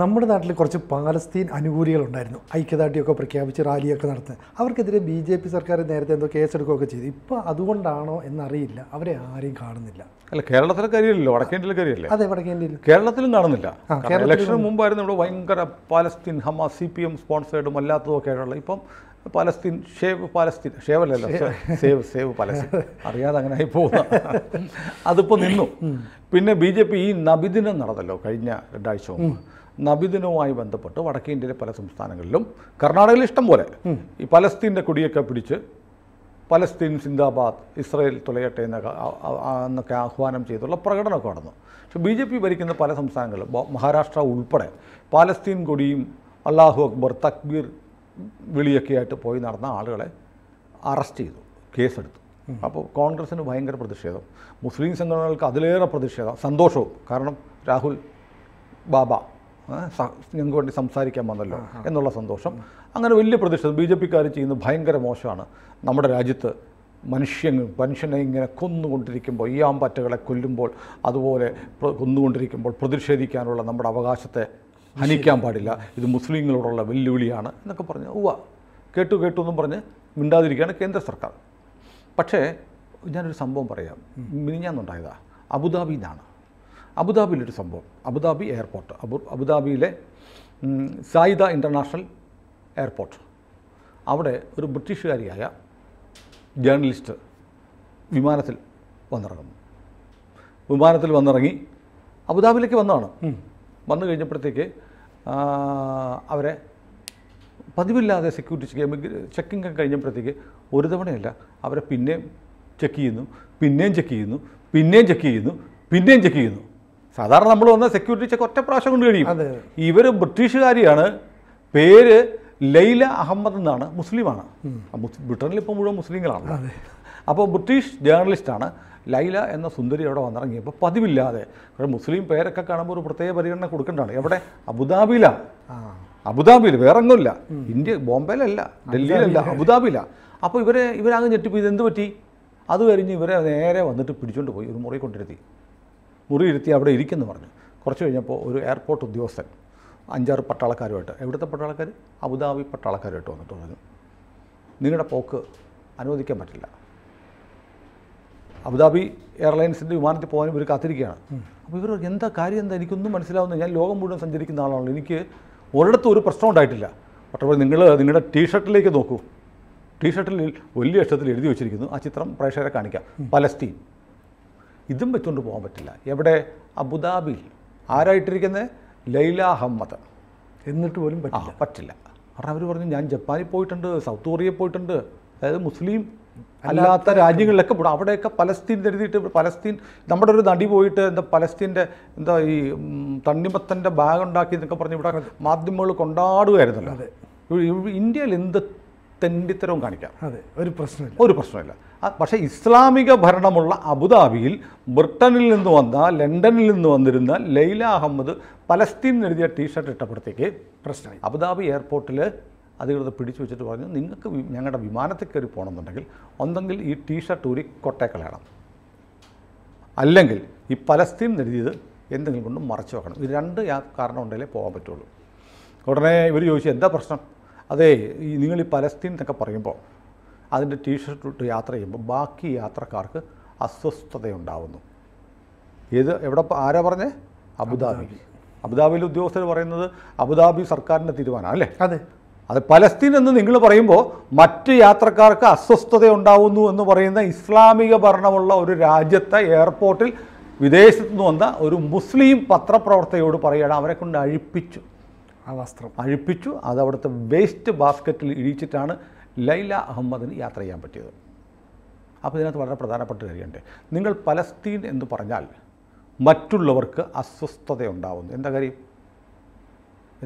നമ്മുടെ നാട്ടിൽ കുറച്ച് പാലസ്തീൻ അനുകൂലികളുണ്ടായിരുന്നു ഐക്യദാർഢ്യമൊക്കെ പ്രഖ്യാപിച്ച് റാലിയൊക്കെ നടത്തുന്നത് അവർക്കെതിരെ ബി ജെ പി സർക്കാർ നേരത്തെ എന്തോ കേസെടുക്കുകയൊക്കെ ചെയ്തു ഇപ്പോൾ അതുകൊണ്ടാണോ എന്നറിയില്ല അവരെ ആരെയും കാണുന്നില്ല അല്ല കേരളത്തിലെ കാര്യമില്ലല്ലോ വടക്കേന്ത്യയിലെ കാര്യമല്ലേ അതെ വടക്കേന്ത്യയിൽ കേരളത്തിലും കാണുന്നില്ല ഇലക്ഷന് മുമ്പായിരുന്നു ഇവിടെ ഭയങ്കര പാലസ്തീൻ ഹമ സി പി എം സ്പോൺസേഡും അല്ലാത്തതും ഒക്കെ ആയിട്ടുള്ള ഇപ്പം പാലസ്തീൻ ഷേവ് പാലസ്തീൻ ഷേവല്ലല്ലോ സേവ് സേവ് പാലസ്തീൻ അറിയാതെ അങ്ങനെ ആയി പോകുന്ന അതിപ്പോൾ നിന്നു പിന്നെ ബി ജെ പി ഈ നബിദിനം നടന്നല്ലോ കഴിഞ്ഞ രണ്ടാഴ്ച മുമ്പ് നബിദിനവുമായി ബന്ധപ്പെട്ട് വടക്കേ ഇന്ത്യയിലെ പല സംസ്ഥാനങ്ങളിലും കർണാടകയിൽ ഇഷ്ടം പോലെ ഈ പലസ്തീൻ്റെ കൊടിയൊക്കെ പിടിച്ച് പലസ്തീൻ സിന്ദാബാദ് ഇസ്രയേൽ തുലയട്ടെ എന്നൊക്കെ എന്നൊക്കെ ആഹ്വാനം ചെയ്തുള്ള പ്രകടനമൊക്കെ നടന്നു പക്ഷേ ബി ജെ പി ഭരിക്കുന്ന പല സംസ്ഥാനങ്ങളിലും മഹാരാഷ്ട്ര ഉൾപ്പെടെ പാലസ്തീൻ കൊടിയും അള്ളാഹു അക്ബർ തക്ബീർ വിളിയൊക്കെ ആയിട്ട് പോയി നടന്ന ആളുകളെ അറസ്റ്റ് ചെയ്തു കേസെടുത്തു അപ്പോൾ കോൺഗ്രസ്സിന് ഭയങ്കര പ്രതിഷേധം മുസ്ലിം സംഘടനകൾക്ക് അതിലേറെ പ്രതിഷേധം സന്തോഷവും കാരണം രാഹുൽ ബാബ നിങ്ങൾക്ക് വേണ്ടി സംസാരിക്കാൻ വന്നല്ലോ എന്നുള്ള സന്തോഷം അങ്ങനെ വലിയ പ്രതിഷേധം ബി ജെ പിക്കാർ ചെയ്യുന്നത് ഭയങ്കര മോശമാണ് നമ്മുടെ രാജ്യത്ത് മനുഷ്യൻ മനുഷ്യനെ ഇങ്ങനെ കൊന്നുകൊണ്ടിരിക്കുമ്പോൾ ഈ ആമ്പറ്റകളെ കൊല്ലുമ്പോൾ അതുപോലെ കൊന്നുകൊണ്ടിരിക്കുമ്പോൾ പ്രതിഷേധിക്കാനുള്ള നമ്മുടെ അവകാശത്തെ ഹനിക്കാൻ പാടില്ല ഇത് മുസ്ലിങ്ങളോടുള്ള വെല്ലുവിളിയാണ് എന്നൊക്കെ പറഞ്ഞ് ഉവ്വ കേട്ടു കേട്ടു എന്നും പറഞ്ഞ് മിണ്ടാതിരിക്കുകയാണ് കേന്ദ്ര സർക്കാർ പക്ഷേ ഞാനൊരു സംഭവം പറയാം മിനിഞ്ഞാന്നുണ്ടായതാണ് അബുദാബിന്നാണ് അബുദാബിയിലൊരു സംഭവം അബുദാബി എയർപോർട്ട് അബു അബുദാബിയിലെ സായിദ ഇൻ്റർനാഷണൽ എയർപോർട്ട് അവിടെ ഒരു ബ്രിട്ടീഷുകാരിയായ ജേർണലിസ്റ്റ് വിമാനത്തിൽ വന്നിറങ്ങുന്നു വിമാനത്തിൽ വന്നിറങ്ങി അബുദാബിയിലേക്ക് വന്നതാണ് വന്നു കഴിഞ്ഞപ്പോഴത്തേക്ക് അവരെ പതിവില്ലാതെ സെക്യൂരിറ്റി ചെക്കിംഗ് ഒക്കെ കഴിഞ്ഞപ്പോഴത്തേക്ക് ഒരു തവണയല്ല അവരെ പിന്നെയും ചെക്ക് ചെയ്യുന്നു പിന്നെയും ചെക്ക് ചെയ്യുന്നു പിന്നെയും ചെക്ക് ചെയ്യുന്നു പിന്നെയും ചെക്ക് ചെയ്യുന്നു സാധാരണ നമ്മൾ വന്ന സെക്യൂരിറ്റി ചെക്ക് ഒറ്റ പ്രാവശ്യം കൊണ്ട് കഴിയും ഇവർ ബ്രിട്ടീഷുകാരിയാണ് പേര് ലൈല അഹമ്മദ് എന്നാണ് മുസ്ലിമാണ് ബ്രിട്ടനിൽ ഇപ്പോൾ മുഴുവൻ മുസ്ലിങ്ങളാണ് അപ്പോൾ ബ്രിട്ടീഷ് ജേർണലിസ്റ്റാണ് ലൈല എന്ന സുന്ദരി അവിടെ വന്നിറങ്ങിയപ്പോൾ പതിവില്ലാതെ മുസ്ലിം പേരൊക്കെ കാണുമ്പോൾ ഒരു പ്രത്യേക പരിഗണന കൊടുക്കേണ്ടതാണ് എവിടെ അബുദാബിയിലാണ് അബുദാബിയിൽ വേറെ ഒന്നുമില്ല ഇന്ത്യ ബോംബെയിലല്ല ഡൽഹിയിലല്ല അബുദാബിയിലാണ് അപ്പോൾ ഇവരെ ഇവരാകെ ഞെട്ടിപ്പോൾ എന്ത് പറ്റി അത് കഴിഞ്ഞ് ഇവരെ നേരെ വന്നിട്ട് പിടിച്ചുകൊണ്ട് പോയി ഒരു മുറി കൊണ്ടിരുത്തി മുറിയിരുത്തി അവിടെ ഇരിക്കുന്നു പറഞ്ഞു കുറച്ച് കഴിഞ്ഞപ്പോൾ ഒരു എയർപോർട്ട് ഉദ്യോഗസ്ഥൻ അഞ്ചാറ് പട്ടാളക്കാരുമായിട്ട് എവിടുത്തെ പട്ടാളക്കാർ അബുദാബി പട്ടാളക്കാരുമായിട്ട് വന്നിട്ട് പറഞ്ഞു നിങ്ങളുടെ പോക്ക് അനുവദിക്കാൻ പറ്റില്ല അബുദാബി എയർലൈൻസിൻ്റെ വിമാനത്തിൽ പോകാനും ഇവർ കാത്തിരിക്കുകയാണ് അപ്പോൾ ഇവർ എന്താ കാര്യം എന്താ എനിക്കൊന്നും മനസ്സിലാവുന്ന ഞാൻ ലോകം മുഴുവൻ സഞ്ചരിക്കുന്ന ആളാണല്ലോ എനിക്ക് ഒരിടത്തും ഒരു പ്രശ്നം ഉണ്ടായിട്ടില്ല പക്ഷേ നിങ്ങൾ നിങ്ങളുടെ ടീഷർട്ടിലേക്ക് നോക്കൂ ടീഷർട്ടിൽ വലിയ അക്ഷരത്തിൽ എഴുതി വെച്ചിരിക്കുന്നു ആ ചിത്രം പ്രേക്ഷകരെ കാണിക്കാം പലസ്തീൻ ഇതും വെച്ചുകൊണ്ട് പോകാൻ പറ്റില്ല എവിടെ അബുദാബിയിൽ ആരായിട്ടിരിക്കുന്നത് ലൈല അഹമ്മദ് എന്നിട്ട് പോലും പറ്റില്ല പറ്റില്ല കാരണം അവർ പറഞ്ഞു ഞാൻ ജപ്പാനിൽ പോയിട്ടുണ്ട് സൗത്ത് കൊറിയയിൽ പോയിട്ടുണ്ട് അതായത് മുസ്ലിം അല്ലാത്ത രാജ്യങ്ങളിലൊക്കെ പോകണം അവിടെയൊക്കെ പലസ്തീൻ എഴുതിയിട്ട് പലസ്തീൻ നമ്മുടെ ഒരു നടി പോയിട്ട് എന്താ പലസ്തീൻ്റെ എന്താ ഈ തണ്ണിമത്തൻ്റെ ബാഗ് ഉണ്ടാക്കി എന്നൊക്കെ പറഞ്ഞ് ഇവിടെ മാധ്യമങ്ങൾ കൊണ്ടാടുകയായിരുന്നല്ലോ ഇന്ത്യയിൽ എന്ത് തെണ്ടിത്തരവും കാണിക്കാം അതെ ഒരു പ്രശ്നമില്ല ഒരു പ്രശ്നമില്ല പക്ഷേ ഇസ്ലാമിക ഭരണമുള്ള അബുദാബിയിൽ ബ്രിട്ടനിൽ നിന്ന് വന്ന ലണ്ടനിൽ നിന്ന് വന്നിരുന്ന ലൈല അഹമ്മദ് പലസ്തീൻ എഴുതിയ ടീഷർട്ട് ഇട്ടപ്പോഴത്തേക്ക് പ്രശ്നമായി അബുദാബി എയർപോർട്ടിൽ അധികൃതർ പിടിച്ചു വെച്ചിട്ട് പറഞ്ഞു നിങ്ങൾക്ക് ഞങ്ങളുടെ വിമാനത്തിൽ കയറി പോകണമെന്നുണ്ടെങ്കിൽ ഒന്നെങ്കിൽ ഈ ടീഷർട്ട് ഊരി കൊട്ടേക്കളയണം അല്ലെങ്കിൽ ഈ പലസ്തീൻ എഴുതിയത് എന്തെങ്കിലും കൊണ്ട് മറച്ചു വെക്കണം ഇത് രണ്ട് കാരണം ഉണ്ടെങ്കിലേ പോകാൻ പറ്റുള്ളൂ ഉടനെ ഇവർ ചോദിച്ചു എന്താ പ്രശ്നം അതെ ഈ നിങ്ങൾ ഈ പലസ്തീൻ എന്നൊക്കെ പറയുമ്പോൾ അതിൻ്റെ ടീഷർട്ട് ഇട്ട് യാത്ര ചെയ്യുമ്പോൾ ബാക്കി യാത്രക്കാർക്ക് അസ്വസ്ഥതയുണ്ടാവുന്നു ഏത് എവിടെ ആരാ പറഞ്ഞേ അബുദാബി അബുദാബിയിലെ ഉദ്യോഗസ്ഥർ പറയുന്നത് അബുദാബി സർക്കാരിൻ്റെ തീരുമാനമാണ് അല്ലേ അതെ അത് പലസ്തീൻ എന്ന് നിങ്ങൾ പറയുമ്പോൾ മറ്റ് യാത്രക്കാർക്ക് അസ്വസ്ഥത ഉണ്ടാവുന്നു എന്ന് പറയുന്ന ഇസ്ലാമിക ഭരണമുള്ള ഒരു രാജ്യത്തെ എയർപോർട്ടിൽ വിദേശത്തുനിന്ന് നിന്ന് വന്ന ഒരു മുസ്ലിം പത്രപ്രവർത്തകയോട് പറയുകയാണ് അവരെ കൊണ്ട് അഴിപ്പിച്ചു ആ വസ്ത്രം അഴിപ്പിച്ചു അത് അവിടുത്തെ വേസ്റ്റ് ബാസ്ക്കറ്റിൽ ഇടിച്ചിട്ടാണ് ലൈല അഹമ്മദിന് യാത്ര ചെയ്യാൻ പറ്റിയത് അപ്പോൾ ഇതിനകത്ത് വളരെ പ്രധാനപ്പെട്ട കാര്യമുണ്ട് നിങ്ങൾ പലസ്തീൻ എന്ന് പറഞ്ഞാൽ മറ്റുള്ളവർക്ക് അസ്വസ്ഥത ഉണ്ടാവുന്നു എന്താ കാര്യം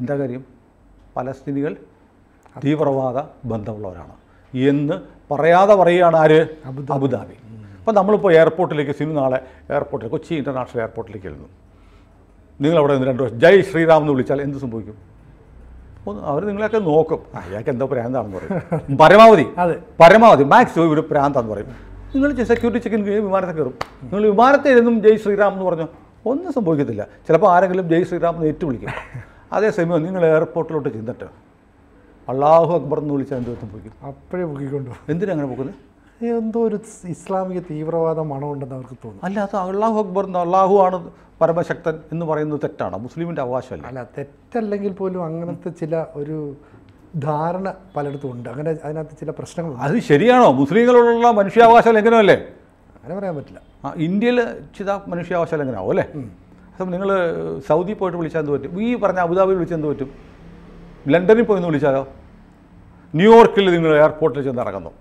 എന്താ കാര്യം പലസ്തീനികൾ തീവ്രവാദ ബന്ധമുള്ളവരാണ് എന്ന് പറയാതെ പറയുകയാണ് ആര് അബുദാബി അപ്പോൾ നമ്മളിപ്പോൾ എയർപോർട്ടിലേക്ക് സിനിമ നാളെ എയർപോർട്ടിൽ കൊച്ചി ഇൻ്റർനാഷണൽ എയർപോർട്ടിലേക്ക് എഴുതുന്നു നിങ്ങളവിടെ നിന്ന് രണ്ട് വർഷം ജയ് ശ്രീറാം എന്ന് വിളിച്ചാൽ എന്ത് സംഭവിക്കും അവർ നിങ്ങളെയൊക്കെ നോക്കും അയാൾക്ക് എന്തോ പ്രാന്താണെന്ന് പറയും പരമാവധി അതെ പരമാവധി മാക്സിമം ഇവിടെ പ്രാന്താന്ന് പറയും നിങ്ങൾ സെക്യൂരിറ്റി ചെക്കിൻ വിമാനത്തിൽ കയറും നിങ്ങൾ വിമാനത്തിൽ എഴുതും ജയ് ശ്രീറാം എന്ന് പറഞ്ഞു ഒന്നും സംഭവിക്കത്തില്ല ചിലപ്പോൾ ആരെങ്കിലും ജയ് ശ്രീറാം എന്ന് ഏറ്റുവിളിക്കും അതേസമയം നിങ്ങൾ എയർപോർട്ടിലോട്ട് ചെന്നിട്ട് അള്ളാഹു അക്ബർ എന്ന് വിളിച്ചാൽ എന്ത് സംഭവിക്കും അപ്പോഴേ പൊക്കിക്കൊണ്ടു എന്തിനാണ് അങ്ങനെ പോകുന്നത് എന്തോ ഒരു ഇസ്ലാമിക തീവ്രവാദ മണമുണ്ടെന്ന് അവർക്ക് തോന്നുന്നു അല്ല അത് അള്ളാഹു അക്ബർ അള്ളാഹു ആണ് പരമശക്തൻ എന്ന് പറയുന്നത് തെറ്റാണ് മുസ്ലിമിൻ്റെ അവകാശമല്ല അല്ല തെറ്റല്ലെങ്കിൽ പോലും അങ്ങനത്തെ ചില ഒരു ധാരണ പലയിടത്തും ഉണ്ട് അങ്ങനെ അതിനകത്ത് ചില പ്രശ്നങ്ങൾ അത് ശരിയാണോ മുസ്ലിങ്ങളോടുള്ള മനുഷ്യാവകാശ ലംഘനമല്ലേ അങ്ങനെ പറയാൻ പറ്റില്ല ആ ഇന്ത്യയിൽ ചില മനുഷ്യാവകാശ ലംഘനമാവും അല്ലേ അപ്പം നിങ്ങൾ സൗദി പോയിട്ട് വിളിച്ചാൽ എന്ത് പറ്റും ഈ പറഞ്ഞ അബുദാബിയിൽ വിളിച്ചാൽ എന്ത് പറ്റും ലണ്ടനിൽ പോയി ഒന്ന് വിളിച്ചാലോ ന്യൂയോർക്കിൽ നിങ്ങൾ എയർപോർട്ടിൽ ചെന്ന് ഇറങ്ങുന്നു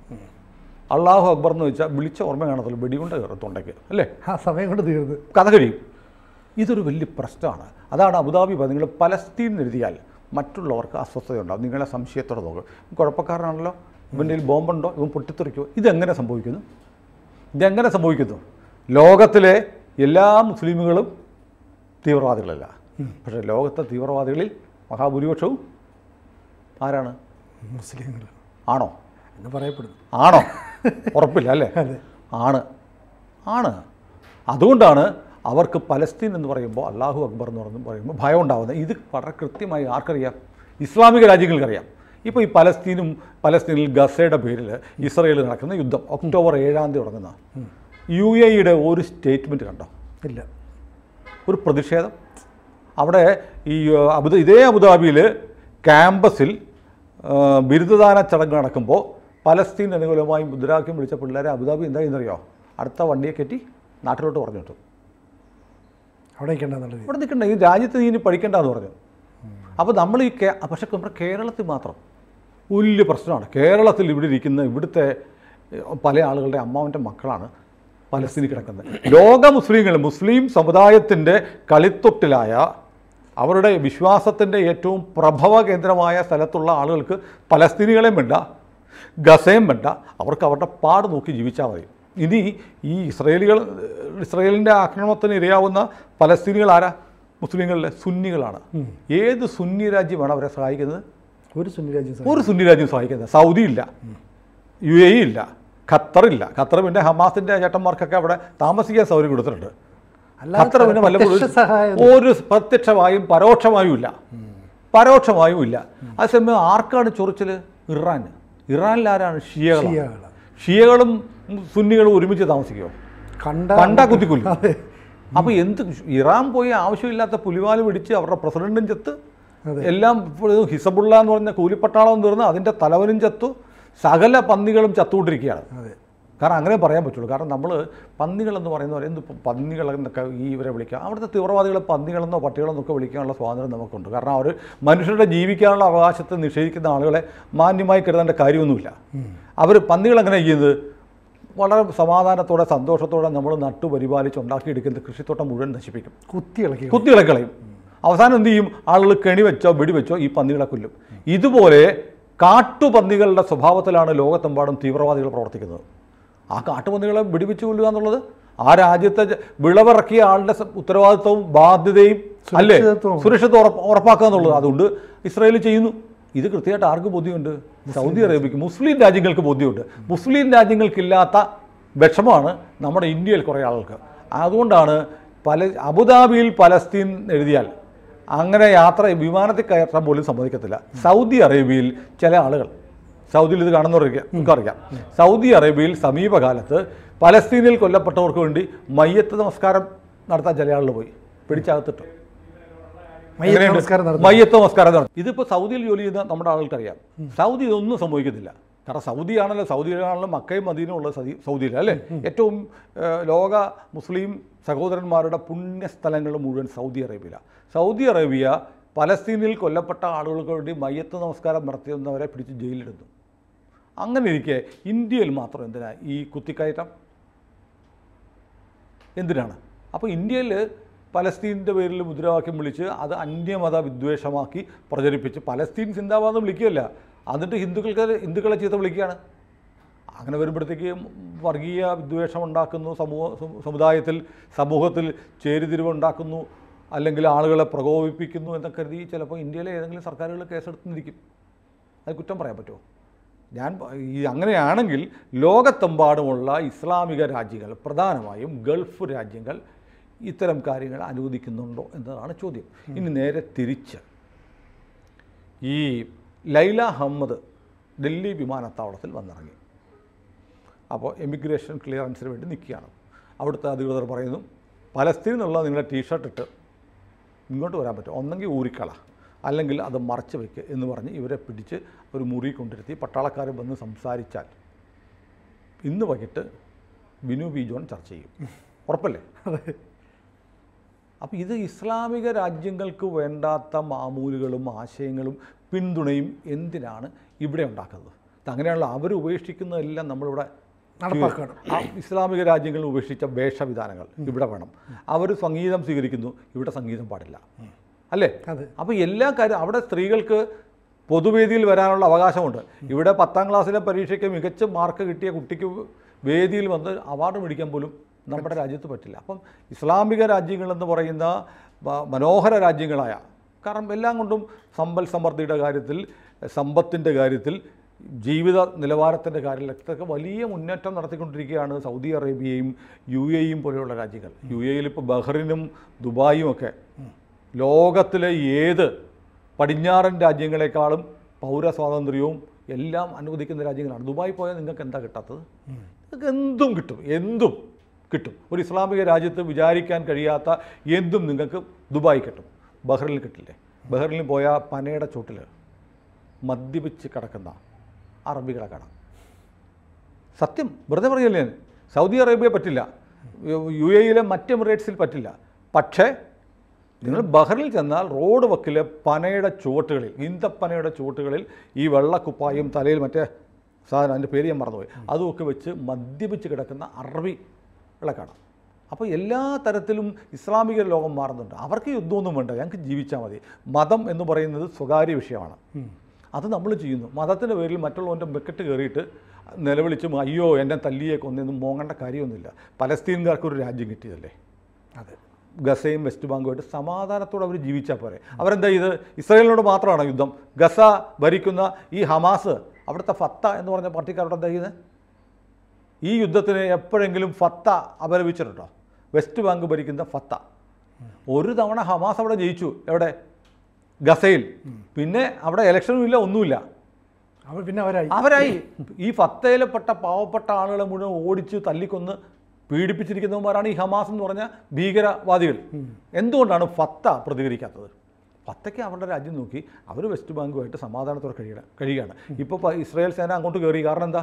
അള്ളാഹു അക്ബർ എന്ന് വെച്ചാൽ വിളിച്ച ഓർമ്മ കാണത്തില്ല വെടികൊണ്ട് കയറും തൊണ്ടയ്ക്ക് അല്ലേ ആ സമയം കൊണ്ട് തീർന്ന് കഥ കഴിയും ഇതൊരു വലിയ പ്രശ്നമാണ് അതാണ് അബുദാബി നിങ്ങൾ പലസ്തീൻ എഴുതിയാൽ മറ്റുള്ളവർക്ക് അസ്വസ്ഥതയുണ്ടാകും നിങ്ങളെ സംശയത്തോടെ നോക്കും കുഴപ്പക്കാരനാണല്ലോ ഇവൻ്റെ ബോംബുണ്ടോ ഇവൻ പൊട്ടിത്തെറിക്കോ ഇതെങ്ങനെ സംഭവിക്കുന്നു ഇതെങ്ങനെ സംഭവിക്കുന്നു ലോകത്തിലെ എല്ലാ മുസ്ലിമുകളും തീവ്രവാദികളല്ല പക്ഷേ ലോകത്തെ തീവ്രവാദികളിൽ മഹാഭൂരിപക്ഷവും ആരാണ് മുസ്ലിങ്ങൾ ആണോ എന്ന് പറയപ്പെടുന്നു ആണോ ഉറപ്പില്ല അല്ലേ ആണ് ആണ് അതുകൊണ്ടാണ് അവർക്ക് പലസ്തീൻ എന്ന് പറയുമ്പോൾ അള്ളാഹു അക്ബർ എന്ന് പറഞ്ഞു പറയുമ്പോൾ ഭയം ഉണ്ടാകുന്നത് ഇത് വളരെ കൃത്യമായി ആർക്കറിയാം ഇസ്ലാമിക രാജ്യങ്ങൾക്കറിയാം ഇപ്പോൾ ഈ പലസ്തീനും പലസ്തീനിൽ ഗസയുടെ പേരിൽ ഇസ്രയേൽ നടക്കുന്ന യുദ്ധം ഒക്ടോബർ ഏഴാം തീയതി തുടങ്ങുന്ന യു ഇയുടെ ഒരു സ്റ്റേറ്റ്മെൻറ്റ് കണ്ടോ ഇല്ല ഒരു പ്രതിഷേധം അവിടെ ഈ അബുദ ഇതേ അബുദാബിയിൽ ക്യാമ്പസിൽ ബിരുദദാന ചടങ്ങ് നടക്കുമ്പോൾ പലസ്തീൻ അനുകൂലമായി മുദ്രാവാക്യം വിളിച്ച പിള്ളേരെ അബുദാബി എന്താ എന്നറിയോ അടുത്ത വണ്ടിയെ കെട്ടി നാട്ടിലോട്ട് പറഞ്ഞു വിട്ടു അവിടെ ഇവിടെ നിൽക്കണ്ട ഈ രാജ്യത്ത് നീ ഇനി പഠിക്കണ്ടെന്ന് പറഞ്ഞു അപ്പോൾ നമ്മൾ ഈ കേ നമ്മുടെ കേരളത്തിൽ മാത്രം വലിയ പ്രശ്നമാണ് കേരളത്തിൽ ഇവിടെ ഇരിക്കുന്ന ഇവിടുത്തെ പല ആളുകളുടെ അമ്മാവൻ്റെ മക്കളാണ് പലസ്തീനിൽ കിടക്കുന്നത് ലോക മുസ്ലിങ്ങൾ മുസ്ലിം സമുദായത്തിൻ്റെ കളിത്തൊട്ടിലായ അവരുടെ വിശ്വാസത്തിൻ്റെ ഏറ്റവും പ്രഭവ കേന്ദ്രമായ സ്ഥലത്തുള്ള ആളുകൾക്ക് പലസ്തീനികളെ വേണ്ട ഗസയും വേണ്ട അവർക്ക് അവരുടെ പാട് നോക്കി ജീവിച്ചാൽ മതി ഇനി ഈ ഇസ്രയേലികൾ ഇസ്രയേലിൻ്റെ ആക്രമണത്തിന് ഇരയാവുന്ന പലസ്തീനികൾ ആരാ മുസ്ലിങ്ങളിലെ സുന്നികളാണ് ഏത് സുന്നി രാജ്യമാണ് അവരെ സഹായിക്കുന്നത് ഒരു സുന്നി രാജ്യം ഒരു സുന്നി രാജ്യം സഹായിക്കുന്നത് സൗദി ഇല്ല യു എ ഇല്ല ഖത്തറില്ല ഖത്തർ പിന്നെ ഹമാസിൻ്റെ ചേട്ടന്മാർക്കൊക്കെ അവിടെ താമസിക്കാൻ സൗകര്യം കൊടുത്തിട്ടുണ്ട് ഖത്തർ പിന്നെ വല്ലപ്പോഴും ഒരു പ്രത്യക്ഷമായും പരോക്ഷമായും ഇല്ല പരോക്ഷമായും ഇല്ല അതേസമയം ആർക്കാണ് ചൊറിച്ചിൽ ഇറാന് ഇറാനിൽ ആരാണ് ഷിയകൾ ഷിയകളും സുന്നികളും ഒരുമിച്ച് താമസിക്കുമോ കണ്ട കണ്ട അപ്പൊ അപ്പോൾ എന്ത് ഇറാൻ പോയി ആവശ്യമില്ലാത്ത പുലിവാല് പിടിച്ച് അവരുടെ പ്രസിഡന്റും ചെത്ത് എല്ലാം ഹിസബുള്ള എന്ന് പറഞ്ഞ കൂലിപ്പട്ടാളം തീർന്ന് അതിന്റെ തലവനും ചത്തു സകല പന്നികളും ചത്തുകൊണ്ടിരിക്കുകയാണ് കാരണം അങ്ങനെ പറയാൻ പറ്റുള്ളൂ കാരണം നമ്മൾ പന്നികളെന്ന് പറയുന്നവർ എന്ത് പന്നികളെന്നൊക്കെ ഈ ഇവരെ വിളിക്കാം അവിടുത്തെ തീവ്രവാദികളെ പന്നികളെന്നോ പട്ടികളെന്നോ വിളിക്കാനുള്ള സ്വാതന്ത്ര്യം നമുക്കുണ്ട് കാരണം അവർ മനുഷ്യരുടെ ജീവിക്കാനുള്ള അവകാശത്തെ നിഷേധിക്കുന്ന ആളുകളെ മാന്യമായി കരുതേണ്ട കാര്യമൊന്നുമില്ല അവർ പന്നികളെങ്ങനെ ചെയ്യുന്നത് വളരെ സമാധാനത്തോടെ സന്തോഷത്തോടെ നമ്മൾ നട്ടുപരിപാലിച്ച് ഉണ്ടാക്കിയെടുക്കുന്ന കൃഷിത്തോട്ടം മുഴുവൻ നശിപ്പിക്കും കുത്തിയിളക്കി കുത്തിയിളക്കളയും അവസാനം എന്ത് ചെയ്യും ആളുകൾ കെണി വെച്ചോ വെടി വെച്ചോ ഈ പന്നികളെ കൊല്ലും ഇതുപോലെ കാട്ടുപന്നികളുടെ സ്വഭാവത്തിലാണ് ലോകത്തെമ്പാടും തീവ്രവാദികൾ പ്രവർത്തിക്കുന്നത് ആ കാട്ടുപന്നികളെ വെടിവെച്ച് കൊല്ലുക എന്നുള്ളത് ആ രാജ്യത്തെ വിളവിറക്കിയ ആളുടെ ഉത്തരവാദിത്വവും ബാധ്യതയും അല്ലേ സുരക്ഷിത ഉറപ്പാക്കുക എന്നുള്ളത് അതുകൊണ്ട് ഇസ്രായേൽ ചെയ്യുന്നു ഇത് കൃത്യമായിട്ട് ആർക്ക് ബോധ്യമുണ്ട് സൗദി അറേബ്യക്ക് മുസ്ലിം രാജ്യങ്ങൾക്ക് ബോധ്യമുണ്ട് മുസ്ലിം രാജ്യങ്ങൾക്കില്ലാത്ത വിഷമമാണ് നമ്മുടെ ഇന്ത്യയിൽ കുറേ ആളുകൾക്ക് അതുകൊണ്ടാണ് പല അബുദാബിയിൽ പലസ്തീൻ എഴുതിയാൽ അങ്ങനെ യാത്ര വിമാനത്തിൽ കയറാൻ പോലും സമ്മതിക്കത്തില്ല സൗദി അറേബ്യയിൽ ചില ആളുകൾ സൗദിയിൽ ഇത് കാണുന്നവർക്ക് നമുക്കറിയാം സൗദി അറേബ്യയിൽ സമീപകാലത്ത് പലസ്തീനിൽ കൊല്ലപ്പെട്ടവർക്ക് വേണ്ടി മയ്യത്ത് നമസ്കാരം നടത്താൻ ചില ആളുകൾ പോയി പിടിച്ചകത്തിട്ടു മയ്യത്ത് നമസ്കാരം നടത്തും ഇതിപ്പോൾ സൗദിയിൽ ജോലി ചെയ്യുന്ന നമ്മുടെ ആളുകൾക്കറിയാം സൗദി ഇതൊന്നും സംഭവിക്കുന്നില്ല കാരണം സൗദിയാണല്ലോ സൗദിയിലാണല്ലോ മക്കയും മദീനും ഉള്ളത് സൗദിയിൽ അല്ലേ ഏറ്റവും ലോക മുസ്ലിം സഹോദരന്മാരുടെ പുണ്യസ്ഥലങ്ങൾ മുഴുവൻ സൗദി അറേബ്യയിലാണ് സൗദി അറേബ്യ പലസ്തീനിൽ കൊല്ലപ്പെട്ട ആളുകൾക്ക് വേണ്ടി മയ്യത്ത് നമസ്കാരം നടത്തിയെന്നവരെ പിടിച്ച് ജയിലിലിടുന്നു അങ്ങനെ ഇരിക്കെ ഇന്ത്യയിൽ മാത്രം എന്തിനാ ഈ കുത്തിക്കയറ്റം എന്തിനാണ് അപ്പോൾ ഇന്ത്യയിൽ പലസ്തീനിൻ്റെ പേരിൽ മുദ്രാവാക്യം വിളിച്ച് അത് അന്യമത വിദ്വേഷമാക്കി പ്രചരിപ്പിച്ച് പലസ്തീൻ ചിന്താവാദം വിളിക്കുകയല്ല എന്നിട്ട് ഹിന്ദുക്കൾക്ക് ഹിന്ദുക്കളെ ചീത്ത വിളിക്കുകയാണ് അങ്ങനെ വരുമ്പോഴത്തേക്ക് വർഗീയ വിദ്വേഷം ഉണ്ടാക്കുന്നു സമൂഹ സമുദായത്തിൽ സമൂഹത്തിൽ ചേരിതിരിവുണ്ടാക്കുന്നു അല്ലെങ്കിൽ ആളുകളെ പ്രകോപിപ്പിക്കുന്നു എന്നൊക്കെ കരുതി ചിലപ്പോൾ ഇന്ത്യയിലെ ഏതെങ്കിലും സർക്കാരുകൾ കേസെടുത്തിരിക്കും അത് കുറ്റം പറയാൻ പറ്റുമോ ഞാൻ ഈ അങ്ങനെയാണെങ്കിൽ ലോകത്തെമ്പാടുമുള്ള ഇസ്ലാമിക രാജ്യങ്ങൾ പ്രധാനമായും ഗൾഫ് രാജ്യങ്ങൾ ഇത്തരം കാര്യങ്ങൾ അനുവദിക്കുന്നുണ്ടോ എന്നതാണ് ചോദ്യം ഇനി നേരെ തിരിച്ച് ഈ ലൈല അഹമ്മദ് ഡൽഹി വിമാനത്താവളത്തിൽ വന്നിറങ്ങി അപ്പോൾ എമിഗ്രേഷൻ ക്ലിയറൻസിന് വേണ്ടി നിൽക്കുകയാണ് അവിടുത്തെ അധികൃതർ പറയുന്നു പലസ്തീനുള്ള നിങ്ങളുടെ ടീഷർട്ട് ഇട്ട് ഇങ്ങോട്ട് വരാൻ പറ്റും ഒന്നെങ്കിൽ ഊരിക്കള അല്ലെങ്കിൽ അത് മറച്ചു വയ്ക്കുക എന്ന് പറഞ്ഞ് ഇവരെ പിടിച്ച് ഒരു മുറി കൊണ്ടിരുത്തി പട്ടാളക്കാർ വന്ന് സംസാരിച്ചാൽ ഇന്ന് വൈകിട്ട് ബിനു ബി ജോൺ ചർച്ച ചെയ്യും ഉറപ്പല്ലേ അപ്പോൾ ഇത് ഇസ്ലാമിക രാജ്യങ്ങൾക്ക് വേണ്ടാത്ത മാമൂലുകളും ആശയങ്ങളും പിന്തുണയും എന്തിനാണ് ഇവിടെ ഉണ്ടാക്കുന്നത് അങ്ങനെയുള്ള അവർ ഉപേക്ഷിക്കുന്നതെല്ലാം നമ്മളിവിടെ നടപ്പാക്കണം ഇസ്ലാമിക രാജ്യങ്ങളിൽ ഉപേക്ഷിച്ച വേഷവിധാനങ്ങൾ ഇവിടെ വേണം അവർ സംഗീതം സ്വീകരിക്കുന്നു ഇവിടെ സംഗീതം പാടില്ല അല്ലേ അപ്പോൾ എല്ലാ കാര്യം അവിടെ സ്ത്രീകൾക്ക് പൊതുവേദിയിൽ വരാനുള്ള അവകാശമുണ്ട് ഇവിടെ പത്താം ക്ലാസ്സിലെ പരീക്ഷയ്ക്ക് മികച്ച മാർക്ക് കിട്ടിയ കുട്ടിക്ക് വേദിയിൽ വന്ന് അവാർഡ് മേടിക്കാൻ പോലും നമ്മുടെ രാജ്യത്ത് പറ്റില്ല അപ്പം ഇസ്ലാമിക രാജ്യങ്ങളെന്ന് പറയുന്ന മനോഹര രാജ്യങ്ങളായ കാരണം എല്ലാം കൊണ്ടും സമ്പൽ സമൃദ്ധിയുടെ കാര്യത്തിൽ സമ്പത്തിൻ്റെ കാര്യത്തിൽ ജീവിത നിലവാരത്തിൻ്റെ കാര്യത്തിലൊക്കെ വലിയ മുന്നേറ്റം നടത്തിക്കൊണ്ടിരിക്കുകയാണ് സൗദി അറേബ്യയും യു എയും പോലെയുള്ള രാജ്യങ്ങൾ യു എയിൽ ഇപ്പോൾ ബഹ്റിനും ദുബായും ഒക്കെ ലോകത്തിലെ ഏത് പടിഞ്ഞാറൻ രാജ്യങ്ങളെക്കാളും പൗര സ്വാതന്ത്ര്യവും എല്ലാം അനുവദിക്കുന്ന രാജ്യങ്ങളാണ് ദുബായി പോയാൽ നിങ്ങൾക്ക് എന്താ കിട്ടാത്തത് നിങ്ങൾക്ക് എന്തും കിട്ടും എന്തും കിട്ടും ഒരു ഇസ്ലാമിക രാജ്യത്ത് വിചാരിക്കാൻ കഴിയാത്ത എന്തും നിങ്ങൾക്ക് ദുബായി കിട്ടും ബഹ്റിൽ കിട്ടില്ലേ ബഹ്റിൽ പോയ പനയുടെ ചൂട്ടിൽ മദ്യപിച്ച് കിടക്കുന്ന അറബികളെ കാണാം സത്യം വെറുതെ പറയല്ലേ സൗദി അറേബ്യ പറ്റില്ല യു എയിലെ മറ്റ് എമിറേറ്റ്സിൽ പറ്റില്ല പക്ഷേ നിങ്ങൾ ബഹറിൽ ചെന്നാൽ റോഡ് വക്കിലെ പനയുടെ ചുവട്ടുകളിൽ ഇന്തപ്പനയുടെ ചുവട്ടുകളിൽ ഈ വെള്ളക്കുപ്പായും തലയിൽ മറ്റേ സാധനം അതിൻ്റെ പേര് ഞാൻ മറന്നുപോയി അതുമൊക്കെ വെച്ച് മദ്യപിച്ച് കിടക്കുന്ന അറബികളെ കാണാം അപ്പോൾ എല്ലാ തരത്തിലും ഇസ്ലാമിക ലോകം മാറുന്നുണ്ട് അവർക്ക് യുദ്ധമൊന്നും വേണ്ട ഞങ്ങൾക്ക് ജീവിച്ചാൽ മതി മതം എന്ന് പറയുന്നത് സ്വകാര്യ വിഷയമാണ് അത് നമ്മൾ ചെയ്യുന്നു മതത്തിൻ്റെ പേരിൽ മറ്റുള്ളവൻ്റെ ബക്കറ്റ് കയറിയിട്ട് നിലവിളിച്ചും അയ്യോ എന്നെ തല്ലിയേക്കൊന്നും മോങ്ങേണ്ട കാര്യമൊന്നുമില്ല പലസ്തീൻകാർക്കൊരു രാജ്യം കിട്ടിയതല്ലേ അതെ ഗസയും വെസ്റ്റ് ബാങ്കുമായിട്ട് സമാധാനത്തോടെ അവർ ജീവിച്ചാൽ പോരെ അവരെന്താ ചെയ്ത് ഇസ്രയേലിനോട് മാത്രമാണ് യുദ്ധം ഗസ ഭരിക്കുന്ന ഈ ഹമാസ് അവിടുത്തെ ഫത്ത എന്ന് പറഞ്ഞ പാർട്ടിക്കാരോട് എന്താ ചെയ്യുന്നത് ഈ യുദ്ധത്തിന് എപ്പോഴെങ്കിലും ഫത്ത അപലപിച്ചിട്ടുണ്ടോ വെസ്റ്റ് ബാങ്ക് ഭരിക്കുന്ന ഫത്ത ഒരു തവണ ഹമാസ് അവിടെ ജയിച്ചു എവിടെ ഗസയിൽ പിന്നെ അവിടെ ഇലക്ഷനും ഇല്ല ഒന്നുമില്ല പിന്നെ അവരായി അവരായി ഈ പെട്ട പാവപ്പെട്ട ആളുകളെ മുഴുവൻ ഓടിച്ച് തല്ലിക്കൊന്ന് പീഡിപ്പിച്ചിരിക്കുന്നവന്മാരാണ് ഈ ഹമാസ് എന്ന് പറഞ്ഞ ഭീകരവാദികൾ എന്തുകൊണ്ടാണ് ഫത്ത പ്രതികരിക്കാത്തത് ഫത്തയ്ക്ക് അവരുടെ രാജ്യം നോക്കി അവർ വെസ്റ്റ് ബാങ്കുമായിട്ട് സമാധാനത്തോടെ കഴിയണം കഴിയുകയാണ് ഇപ്പോൾ ഇസ്രായേൽ സേന അങ്ങോട്ട് കയറി കാരണം എന്താ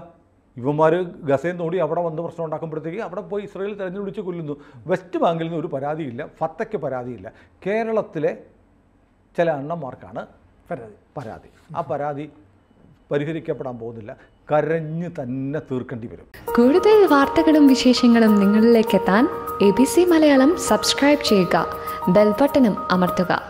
ഇവന്മാർ ഗസയിൽ നോടി അവിടെ വന്ന് പ്രശ്നം ഉണ്ടാക്കുമ്പോഴത്തേക്ക് അവിടെ പോയി ഇസ്രയേൽ തെരഞ്ഞെടുപ്പിച്ച് കൊല്ലുന്നു വെസ്റ്റ് ബാങ്കിൽ നിന്ന് ഒരു പരാതിയില്ല ഫത്തയ്ക്ക് പരാതിയില്ല കേരളത്തിലെ ചില അണ്ണന്മാർക്കാണ് പരാതി പരാതി ആ പരാതി പരിഹരിക്കപ്പെടാൻ പോകുന്നില്ല കരഞ്ഞു തന്നെ തീർക്കേണ്ടി വരും കൂടുതൽ വാർത്തകളും വിശേഷങ്ങളും നിങ്ങളിലേക്ക് എത്താൻ A B C Malayalam subscribe ചെയ്യുക ബെൽബട്ടനും അമർത്തുക